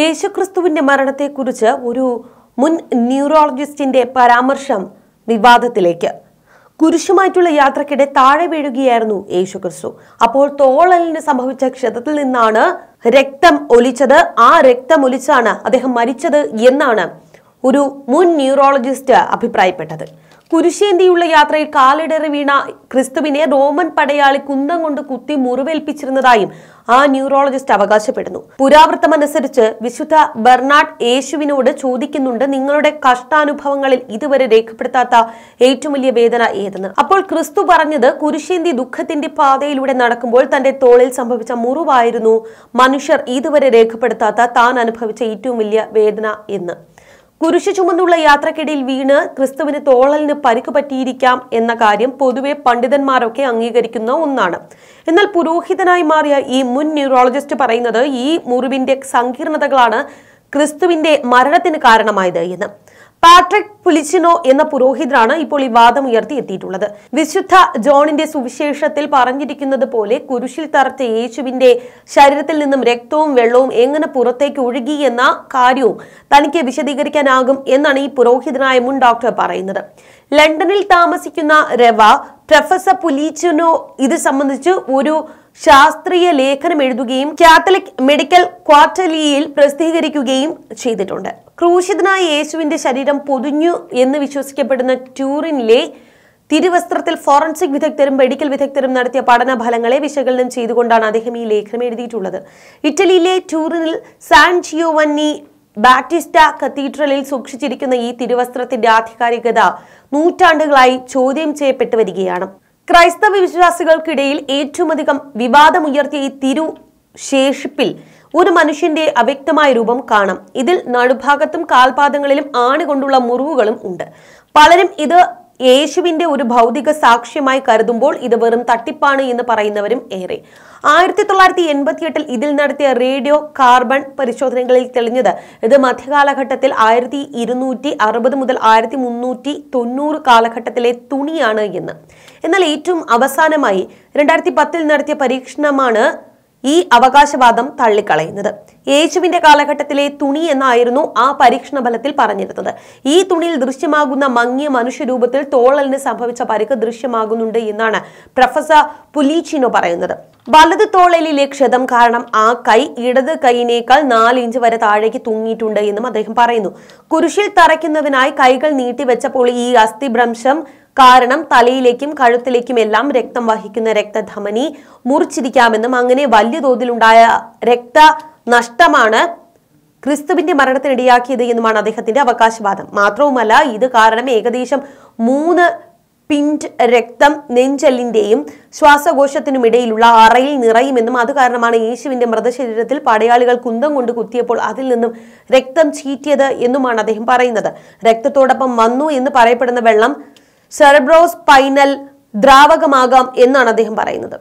യേശുക്രിസ്തുവിന്റെ മരണത്തെക്കുറിച്ച് ഒരു മുൻ ന്യൂറോളജിസ്റ്റിന്റെ പരാമർശം വിവാദത്തിലേക്ക് കുരിശുമായിട്ടുള്ള യാത്രക്കിടെ താഴെ വീഴുകയായിരുന്നു യേശുക്രിസ്തു അപ്പോൾ തോളലിന് സംഭവിച്ച ക്ഷതത്തിൽ നിന്നാണ് രക്തം ഒലിച്ചത് ആ രക്തം ഒലിച്ചാണ് അദ്ദേഹം മരിച്ചത് എന്നാണ് ഒരു മുൻ ന്യൂറോളജിസ്റ്റ് അഭിപ്രായപ്പെട്ടത് കുരിശേന്തിയുള്ള യാത്രയിൽ കാലിടറി വീണ ക്രിസ്തുവിനെ റോമൻ പടയാളി കുന്തം കൊണ്ട് കുത്തി മുറിവേൽപ്പിച്ചിരുന്നതായും ആ ന്യൂറോളജിസ്റ്റ് അവകാശപ്പെടുന്നു പുരാവൃത്തമനുസരിച്ച് വിശുദ്ധ ബെർണാഡ് യേശുവിനോട് ചോദിക്കുന്നുണ്ട് നിങ്ങളുടെ കഷ്ടാനുഭവങ്ങളിൽ ഇതുവരെ രേഖപ്പെടുത്താത്ത ഏറ്റവും വലിയ വേദന ഏതെന്ന് അപ്പോൾ ക്രിസ്തു പറഞ്ഞത് കുരിശേന്തി ദുഃഖത്തിന്റെ പാതയിലൂടെ നടക്കുമ്പോൾ തന്റെ തോളിൽ സംഭവിച്ച മുറിവായിരുന്നു മനുഷ്യർ ഇതുവരെ രേഖപ്പെടുത്താത്ത താൻ അനുഭവിച്ച ഏറ്റവും വലിയ വേദന എന്ന് കുരിശു ചുമന്നുള്ള യാത്രക്കിടയിൽ വീണ് ക്രിസ്തുവിന് തോളലിന് പരിക്ക് പറ്റിയിരിക്കാം എന്ന കാര്യം പൊതുവെ പണ്ഡിതന്മാരൊക്കെ അംഗീകരിക്കുന്ന ഒന്നാണ് എന്നാൽ പുരോഹിതനായി മാറിയ ഈ മുൻ ന്യൂറോളജിസ്റ്റ് പറയുന്നത് ഈ മുറിവിന്റെ സങ്കീർണതകളാണ് ക്രിസ്തുവിന്റെ മരണത്തിന് കാരണമായത് എന്ന് പാട്രിക് പുലിച്ചിനോ എന്ന പുരോഹിതരാണ് ഇപ്പോൾ ഈ വാദം ഉയർത്തി എത്തിയിട്ടുള്ളത് വിശുദ്ധ ജോണിന്റെ സുവിശേഷത്തിൽ പറഞ്ഞിരിക്കുന്നത് പോലെ കുരിശിൽ തറച്ച യേശുവിന്റെ ശരീരത്തിൽ നിന്നും രക്തവും വെള്ളവും എങ്ങനെ പുറത്തേക്ക് ഒഴുകി എന്ന കാര്യവും തനിക്ക് വിശദീകരിക്കാനാകും എന്നാണ് ഈ പുരോഹിതനായ മുൻ ഡോക്ടർ പറയുന്നത് ലണ്ടനിൽ താമസിക്കുന്ന രവ പ്രൊഫസർ പുലിച്ചിനോ ഇത് സംബന്ധിച്ച് ഒരു ശാസ്ത്രീയ ലേഖനം എഴുതുകയും കാത്തലിക് മെഡിക്കൽ ക്വാർട്ടലിയിൽ പ്രസിദ്ധീകരിക്കുകയും ചെയ്തിട്ടുണ്ട് ക്രൂശിതനായ യേശുവിന്റെ ശരീരം പൊതിഞ്ഞു എന്ന് വിശ്വസിക്കപ്പെടുന്ന ട്യൂറിനിലെ തിരുവസ്ത്രത്തിൽ ഫോറൻസിക് വിദഗ്ധരും മെഡിക്കൽ വിദഗ്ധരും നടത്തിയ പഠന ഫലങ്ങളെ വിശകലനം ചെയ്തുകൊണ്ടാണ് അദ്ദേഹം ഈ ലേഖനം എഴുതിയിട്ടുള്ളത് ഇറ്റലിയിലെ ടൂറിനിൽ സാൻ ജിയോവന്നി ബാറ്റിസ്റ്റ കത്തീഡ്രലിൽ സൂക്ഷിച്ചിരിക്കുന്ന ഈ തിരുവസ്ത്രത്തിന്റെ ആധികാരികത നൂറ്റാണ്ടുകളായി ചോദ്യം ചെയ്യപ്പെട്ടു വരികയാണ് ക്രൈസ്തവ വിശ്വാസികൾക്കിടയിൽ ഏറ്റവുമധികം വിവാദമുയർത്തിയ ഈ തിരു ശേഷിപ്പിൽ ഒരു മനുഷ്യന്റെ അവ്യക്തമായ രൂപം കാണാം ഇതിൽ നടുഭാഗത്തും കാൽപാദങ്ങളിലും ആണി കൊണ്ടുള്ള മുറിവുകളും ഉണ്ട് പലരും ഇത് യേശുവിന്റെ ഒരു ഭൗതിക സാക്ഷ്യമായി കരുതുമ്പോൾ ഇത് വെറും തട്ടിപ്പാണ് എന്ന് പറയുന്നവരും ഏറെ ആയിരത്തി തൊള്ളായിരത്തി എട്ടിൽ ഇതിൽ നടത്തിയ റേഡിയോ കാർബൺ പരിശോധനകളിൽ തെളിഞ്ഞത് ഇത് മധ്യകാലഘട്ടത്തിൽ ആയിരത്തി ഇരുന്നൂറ്റി അറുപത് മുതൽ ആയിരത്തി മുന്നൂറ്റി തൊണ്ണൂറ് കാലഘട്ടത്തിലെ തുണിയാണ് എന്ന് എന്നാൽ ഏറ്റവും അവസാനമായി രണ്ടായിരത്തി പത്തിൽ നടത്തിയ പരീക്ഷണമാണ് ഈ അവകാശവാദം തള്ളിക്കളയുന്നത് യേശുവിന്റെ കാലഘട്ടത്തിലെ തുണി എന്നായിരുന്നു ആ പരീക്ഷണ ഫലത്തിൽ പറഞ്ഞിരുന്നത് ഈ തുണിയിൽ ദൃശ്യമാകുന്ന മങ്ങിയ മനുഷ്യരൂപത്തിൽ തോളലിന് സംഭവിച്ച പരിക്ക് ദൃശ്യമാകുന്നുണ്ട് എന്നാണ് പ്രൊഫസർ പുലീച്ചിനോ പറയുന്നത് വലത് തോളലിലെ ക്ഷതം കാരണം ആ കൈ ഇടത് കൈയിനേക്കാൾ നാല് ഇഞ്ച് വരെ താഴേക്ക് തൂങ്ങിയിട്ടുണ്ട് എന്നും അദ്ദേഹം പറയുന്നു കുരിശിൽ തറയ്ക്കുന്നതിനായി കൈകൾ നീട്ടിവെച്ചപ്പോൾ ഈ അസ്ഥിഭ്രംശം കാരണം തലയിലേക്കും കഴുത്തിലേക്കും എല്ലാം രക്തം വഹിക്കുന്ന രക്തധമനി മുറിച്ചിരിക്കാമെന്നും അങ്ങനെ വലിയ തോതിലുണ്ടായ രക്ത നഷ്ടമാണ് ക്രിസ്തുവിന്റെ മരണത്തിനിടയാക്കിയത് എന്നുമാണ് അദ്ദേഹത്തിന്റെ അവകാശവാദം മാത്രവുമല്ല ഇത് കാരണം ഏകദേശം മൂന്ന് പിൻഡ് രക്തം നെഞ്ചെല്ലിന്റെയും ശ്വാസകോശത്തിനുമിടയിലുള്ള ഇടയിലുള്ള അറയിൽ നിറയുമെന്നും അത് കാരണമാണ് യേശുവിന്റെ മൃതശരീരത്തിൽ പടയാളികൾ കുന്തം കൊണ്ട് കുത്തിയപ്പോൾ അതിൽ നിന്നും രക്തം ചീറ്റിയത് എന്നുമാണ് അദ്ദേഹം പറയുന്നത് രക്തത്തോടൊപ്പം വന്നു എന്ന് പറയപ്പെടുന്ന വെള്ളം പൈനൽ ദ്രാവകമാകാം എന്നാണ് അദ്ദേഹം പറയുന്നത്